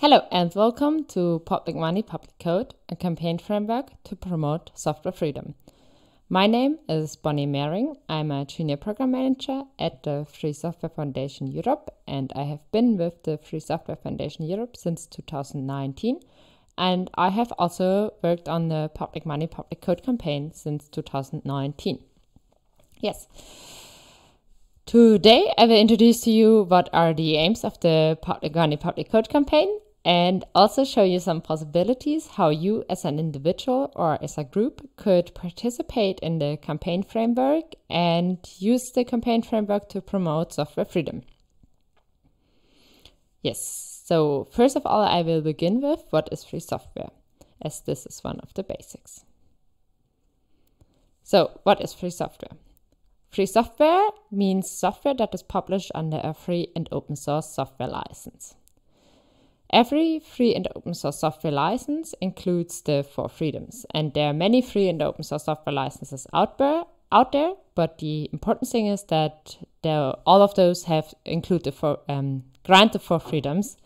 Hello and welcome to Public Money, Public Code, a campaign framework to promote software freedom. My name is Bonnie Mering. I'm a junior program manager at the Free Software Foundation Europe, and I have been with the Free Software Foundation Europe since 2019. And I have also worked on the Public Money, Public Code campaign since 2019. Yes. Today, I will introduce to you what are the aims of the Public Money Public Code campaign and also show you some possibilities how you as an individual or as a group could participate in the campaign framework and use the campaign framework to promote software freedom. Yes, so first of all, I will begin with what is free software, as this is one of the basics. So, what is free software? Free software means software that is published under a free and open source software license. Every free and open source software license includes the four freedoms, and there are many free and open source software licenses out there, out there but the important thing is that all of those have include the four, um, grant the four freedoms.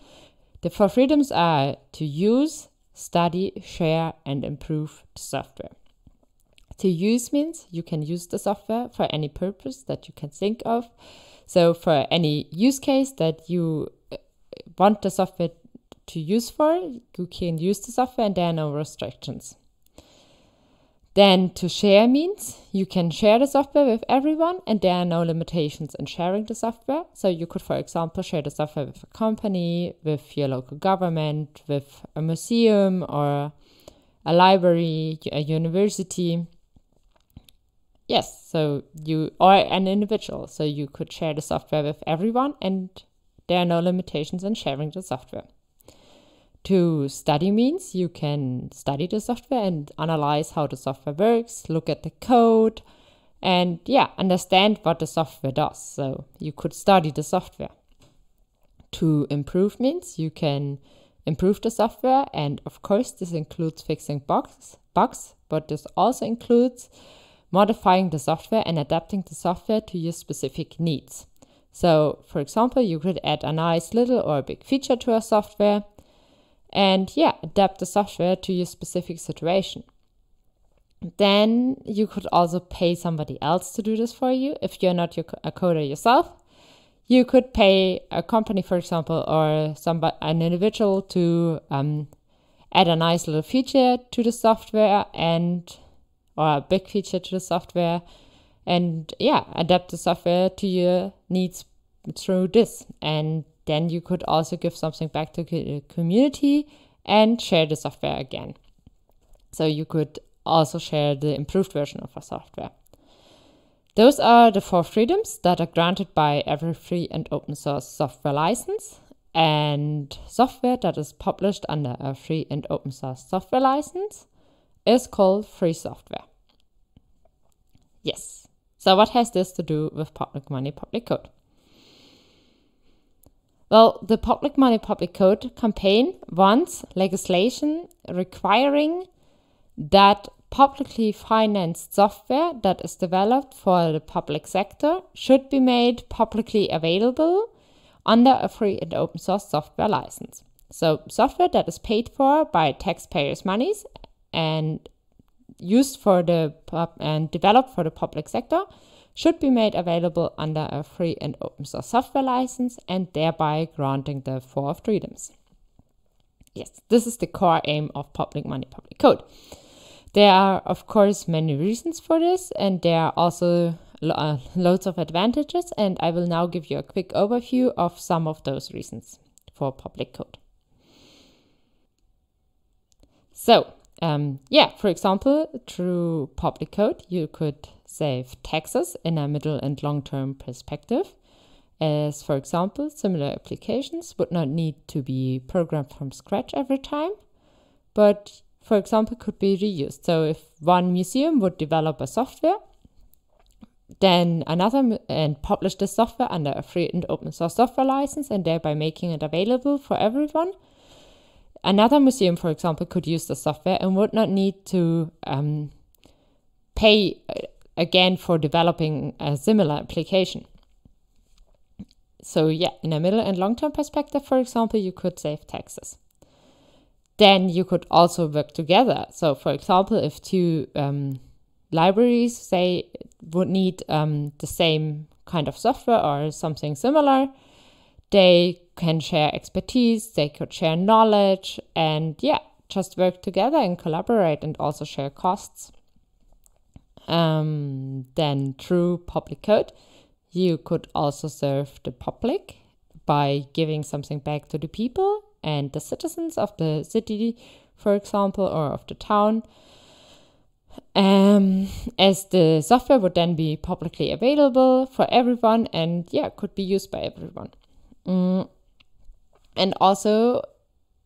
The four freedoms are to use, study, share, and improve the software. To use means you can use the software for any purpose that you can think of. So, for any use case that you uh, want the software to use for, you can use the software and there are no restrictions. Then to share means you can share the software with everyone and there are no limitations in sharing the software. So you could, for example, share the software with a company, with your local government, with a museum or a library, a university. Yes, so you or an individual. So you could share the software with everyone and there are no limitations in sharing the software to study means you can study the software and analyze how the software works, look at the code, and yeah, understand what the software does. So you could study the software. To improve means you can improve the software, and of course, this includes fixing bugs, bugs but this also includes modifying the software and adapting the software to your specific needs. So, for example, you could add a nice little or a big feature to a software and yeah, adapt the software to your specific situation. Then you could also pay somebody else to do this for you if you're not your, a coder yourself. You could pay a company, for example, or somebody, an individual to um, add a nice little feature to the software and or a big feature to the software and yeah adapt the software to your needs through this and then you could also give something back to the community and share the software again. So you could also share the improved version of our software. Those are the four freedoms that are granted by every free and open source software license. And software that is published under a free and open source software license is called free software. Yes. So, what has this to do with public money, public code? Well, the Public Money Public Code campaign wants legislation requiring that publicly financed software that is developed for the public sector should be made publicly available under a free and open source software license. So, software that is paid for by taxpayers' monies and used for the and developed for the public sector should be made available under a free and open source software license and thereby granting the Four of Freedoms. Yes, this is the core aim of public money, public code. There are, of course, many reasons for this, and there are also lo uh, loads of advantages, and I will now give you a quick overview of some of those reasons for public code. So, um, yeah, for example, through public code, you could save taxes in a middle and long term perspective, as, for example, similar applications would not need to be programmed from scratch every time, but, for example, could be reused. So, if one museum would develop a software, then another and publish the software under a free and open source software license and thereby making it available for everyone. Another museum, for example, could use the software and would not need to um, pay again for developing a similar application. So yeah, in a middle and long-term perspective, for example, you could save taxes. Then you could also work together. So for example, if two um, libraries say would need um, the same kind of software or something similar, they can share expertise, they could share knowledge, and yeah, just work together and collaborate and also share costs um, then through public code, you could also serve the public by giving something back to the people and the citizens of the city, for example, or of the town. Um, as the software would then be publicly available for everyone and yeah, could be used by everyone. Mm. And also,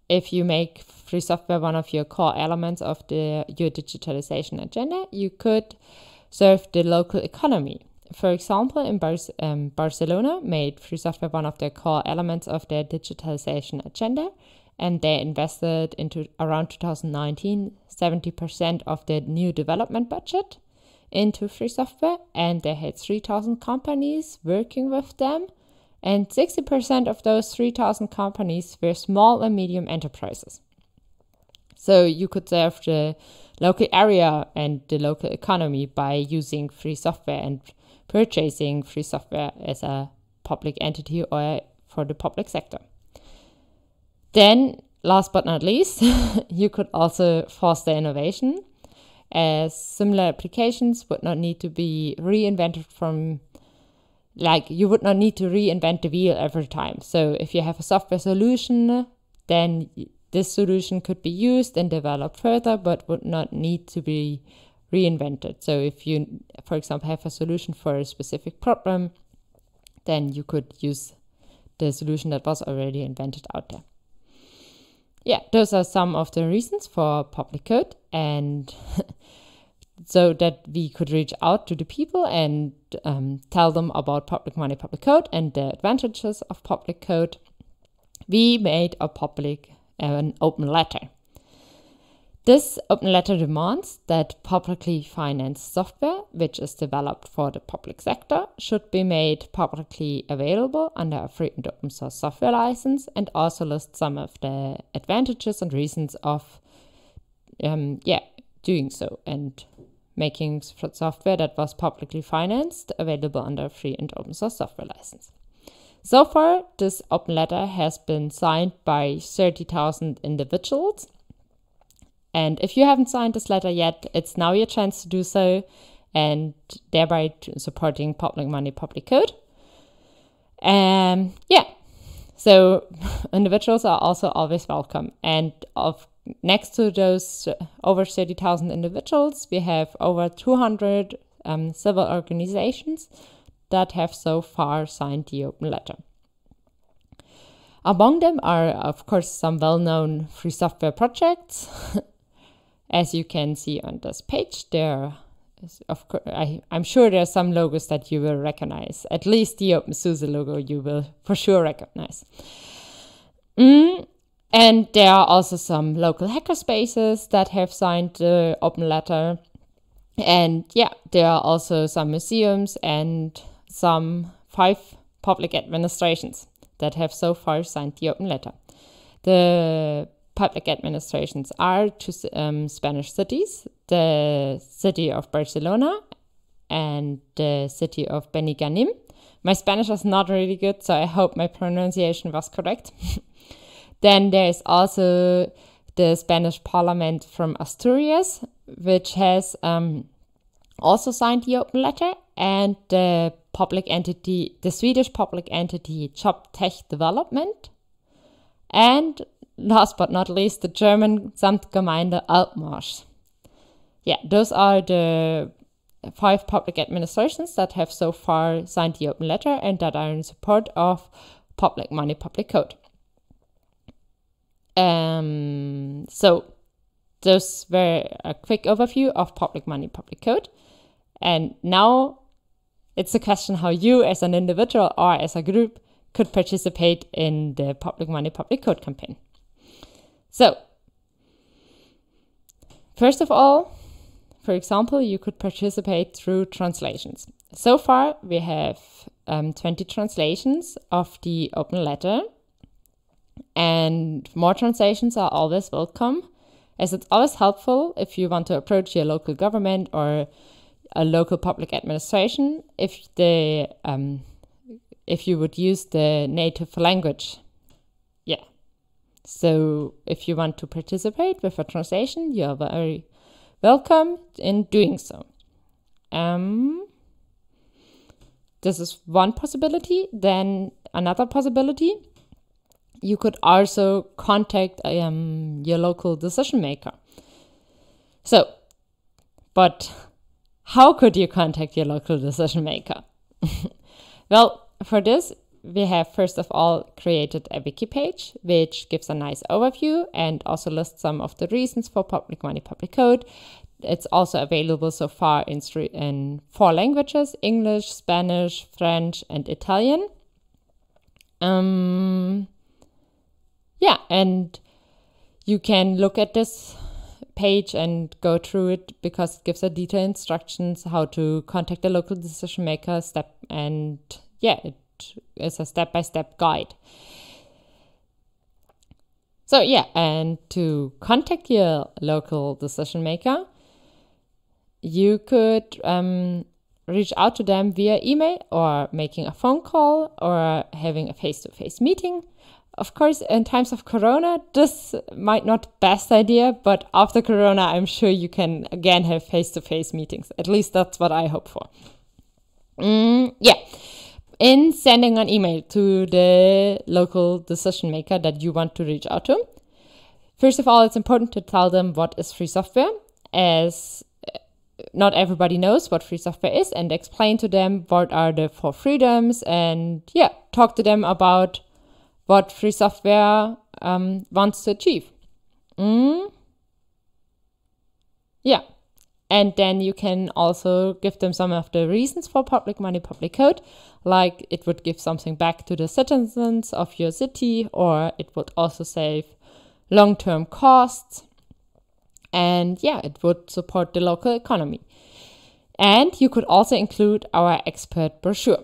if you make free software one of your core elements of the, your digitalization agenda, you could serve the local economy. For example, in Bar- um, Barcelona, made free software one of their core elements of their digitalization agenda, and they invested into around 2019 70% of their new development budget into free software, and they had 3,000 companies working with them, and 60% of those 3,000 companies were small and medium enterprises. So you could serve the local area and the local economy by using free software and purchasing free software as a public entity or for the public sector. Then, last but not least, you could also foster innovation as similar applications would not need to be reinvented from like you would not need to reinvent the wheel every time. So if you have a software solution, then this solution could be used and developed further, but would not need to be reinvented. So if you, for example, have a solution for a specific problem, then you could use the solution that was already invented out there. Yeah, those are some of the reasons for public code and so that we could reach out to the people and um, tell them about public money, public code and the advantages of public code. We made a public an open letter. This open letter demands that publicly financed software, which is developed for the public sector, should be made publicly available under a free and open source software license and also lists some of the advantages and reasons of um, yeah, doing so and making software that was publicly financed available under a free and open source software license. So far, this open letter has been signed by 30,000 individuals. And if you haven't signed this letter yet, it's now your chance to do so and thereby supporting public money, public code. Um, yeah, so individuals are also always welcome. And of next to those uh, over 30,000 individuals, we have over 200 um, civil organizations that have so far signed the open letter. Among them are, of course, some well known free software projects. As you can see on this page, there is, of course, I, am sure there are some logos that you will recognize. At least the OpenSUSE logo you will for sure recognize. Mm. And there are also some local hackerspaces that have signed the open letter. And yeah, there are also some museums and some five public administrations that have so far signed the open letter. The public administrations are two um, Spanish cities the city of Barcelona and the city of Beniganim. My Spanish is not really good, so I hope my pronunciation was correct. then there is also the Spanish parliament from Asturias, which has um, also signed the open letter, and the public entity, the Swedish public entity Job Tech Development, and last but not least, the German Samtgemeinde Altmarsch. Yeah, those are the five public administrations that have so far signed the open letter and that are in support of public money, public code. Um, so those were a quick overview of public money, public code. And now it's a question how you, as an individual or as a group, could participate in the Public Money Public Code campaign. So, first of all, for example, you could participate through translations. So far, we have um, 20 translations of the open letter, and more translations are always welcome, as it's always helpful if you want to approach your local government or a local public administration if the um, if you would use the native language. Yeah. So if you want to participate with a translation, you are very welcome in doing so. Um, this is one possibility. Then another possibility, you could also contact um, your local decision maker. So, but how could you contact your local decision maker? well, for this, we have first of all created a wiki page, which gives a nice overview and also lists some of the reasons for public money, public code. It's also available so far in, in four languages English, Spanish, French, and Italian. Um, yeah, and you can look at this page and go through it because it gives a detailed instructions how to contact the local decision maker step and yeah it is a step-by-step guide so yeah and to contact your local decision maker you could um, reach out to them via email or making a phone call or having a face to -face meeting of course, in times of Corona, this might not best idea, but after Corona, I'm sure you can again have face-to-face meetings. At least that's what I hope for. Mm, yeah in sending an email to the local decision maker that you want to reach out to. First of all, it's important to tell them what is free software, as uh, not everybody knows what free software is, and explain to them what are the four freedoms, and yeah, talk to them about what free software um, wants to achieve. Mm. Yeah. And then you can also give them some of the reasons for public money, public code, like it would give something back to the citizens of your city, or it would also save long term costs. And yeah, it would support the local economy. And you could also include our expert brochure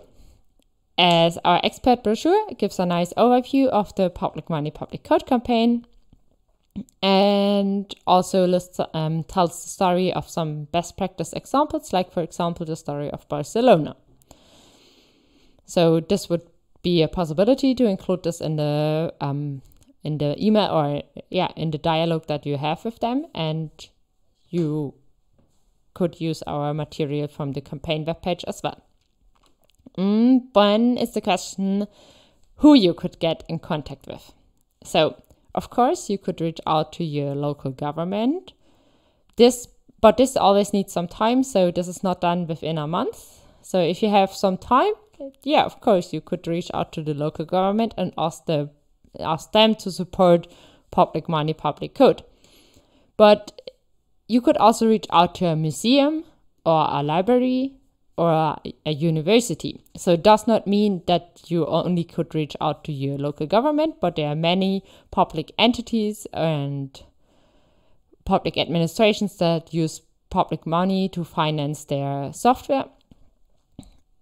as our expert brochure gives a nice overview of the public money, public code campaign and also lists, um, tells the story of some best practice examples, like, for example, the story of Barcelona. So, this would be a possibility to include this in the um, in the email or yeah in the dialogue that you have with them and you could use our material from the campaign webpage as well one is the question who you could get in contact with. So, of course, you could reach out to your local government. This, but this always needs some time, so this is not done within a month. So, if you have some time, yeah, of course, you could reach out to the local government and ask the ask them to support public money, public good. But you could also reach out to a museum or a library or a, a university. So it does not mean that you only could reach out to your local government, but there are many public entities and public administrations that use public money to finance their software.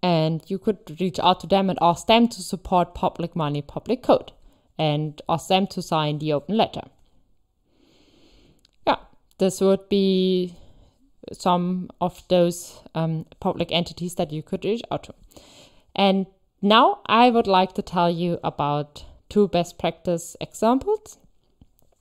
And you could reach out to them and ask them to support public money, public code, and ask them to sign the open letter. Yeah, this would be some of those um, public entities that you could reach out to. And now I would like to tell you about two best practice examples.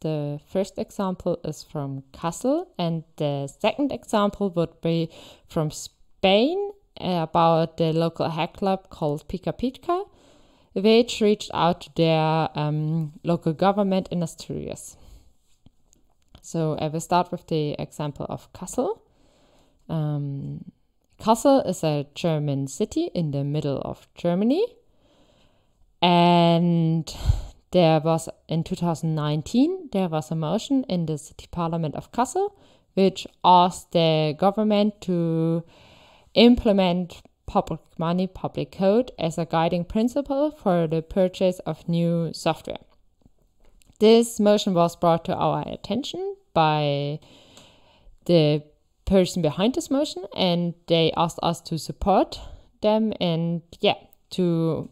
The first example is from Kassel, and the second example would be from Spain uh, about the local hack club called Pica which reached out to their um, local government in Asturias. So I will start with the example of Kassel. Um, Kassel is a German city in the middle of Germany. And there was, in 2019, there was a motion in the city parliament of Kassel which asked the government to implement public money, public code as a guiding principle for the purchase of new software. This motion was brought to our attention by the person behind this motion and they asked us to support them and yeah to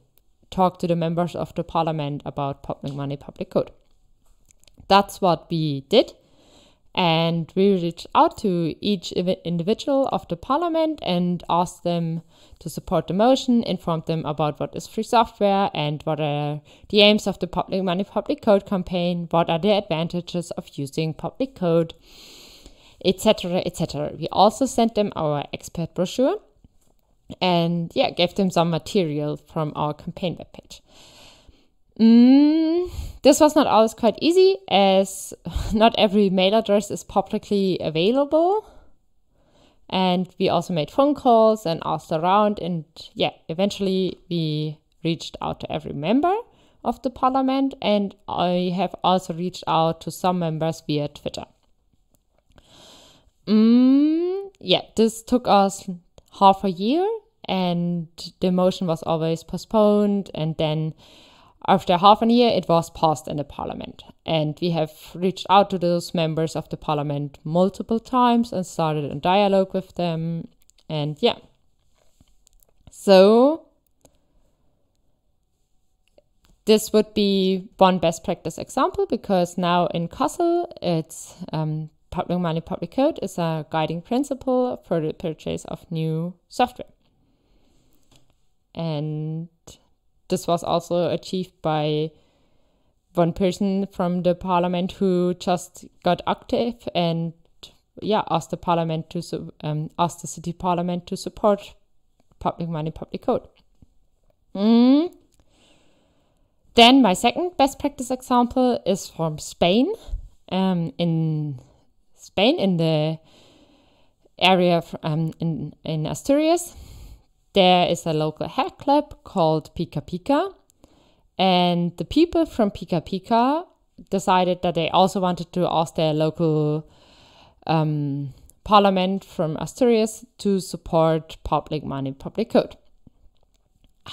talk to the members of the parliament about public money public code that's what we did and we reached out to each individual of the parliament and asked them to support the motion, informed them about what is free software and what are the aims of the public money public code campaign, what are the advantages of using public code, etc., etc. We also sent them our expert brochure and yeah, gave them some material from our campaign webpage. Mm, this was not always quite easy as not every mail address is publicly available. And we also made phone calls and asked around. And yeah, eventually we reached out to every member of the parliament. And I have also reached out to some members via Twitter. Mm, yeah, this took us half a year and the motion was always postponed and then after half a year it was passed in the parliament and we have reached out to those members of the parliament multiple times and started a dialogue with them and yeah so this would be one best practice example because now in Kassel it's um, public money, public code is a guiding principle for the purchase of new software. And this was also achieved by one person from the parliament who just got active and yeah asked the parliament to um, the city parliament to support public money public code mm. then my second best practice example is from spain um, in Spain, in the area um, in, in Asturias, there is a local hack club called Pica Pica, And the people from Pica Pica decided that they also wanted to ask their local um, parliament from Asturias to support public money, public code.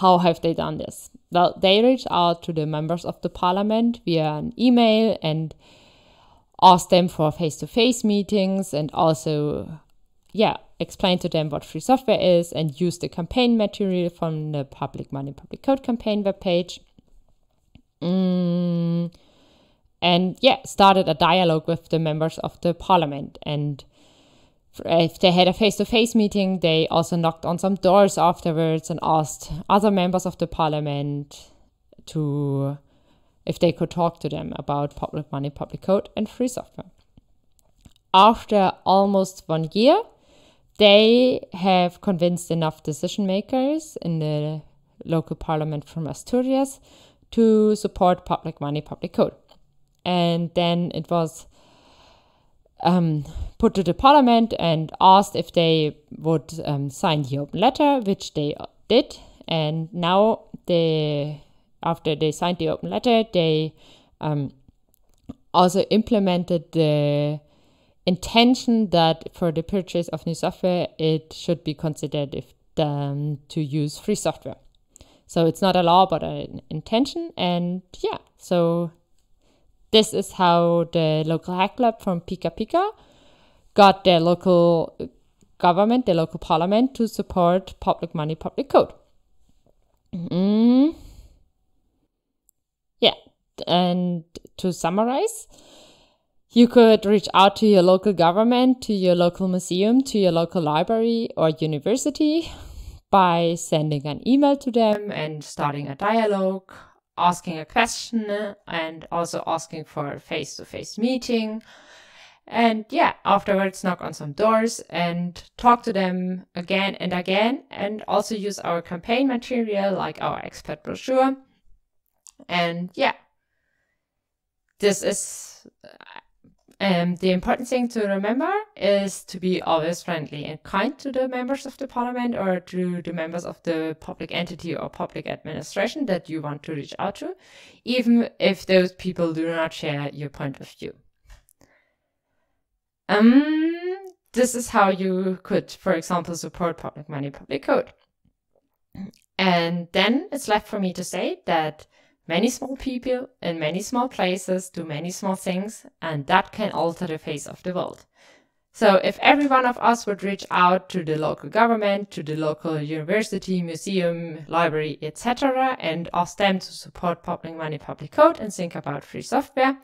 How have they done this? Well, they reached out to the members of the parliament via an email and ask them for face to face meetings and also, yeah, explain to them what free software is and use the campaign material from the public money, public code campaign webpage. Mm, and yeah, started a dialogue with the members of the parliament. And if they had a face to face meeting, they also knocked on some doors afterwards and asked other members of the parliament to if they could talk to them about public money, public code, and free software. After almost one year, they have convinced enough decision makers in the local parliament from Asturias to support public money, public code. And then it was um, put to the parliament and asked if they would um, sign the open letter, which they did. And now the after they signed the open letter, they um, also implemented the intention that for the purchase of new software, it should be considered if um, to use free software. So it's not a law, but an intention. And yeah, so this is how the local hack lab from Pika Pika got their local government, their local parliament to support public money, public code. Mm -hmm. and to summarize, you could reach out to your local government, to your local museum, to your local library or university by sending an email to them and starting a dialogue, asking a question, and also asking for a face to face meeting. And yeah, afterwards, knock on some doors and talk to them again and again, and also use our campaign material like our expert brochure. And yeah, this is uh, um, the important thing to remember is to be always friendly and kind to the members of the parliament or to the members of the public entity or public administration that you want to reach out to, even if those people do not share your point of view. Um, this is how you could, for example, support public money, public code. And then it's left for me to say that Many small people in many small places do many small things, and that can alter the face of the world. So if every one of us would reach out to the local government, to the local university, museum, library, etc., and ask them to support public money, public code, and think about free software,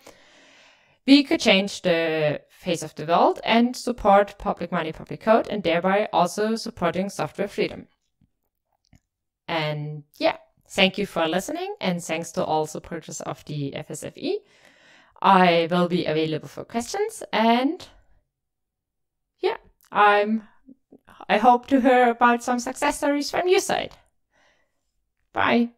we could change the face of the world and support public money, public code, and thereby also supporting software freedom. And yeah, Thank you for listening and thanks to all supporters of the FSFE. I will be available for questions and yeah, I'm I hope to hear about some success stories from your side. Bye.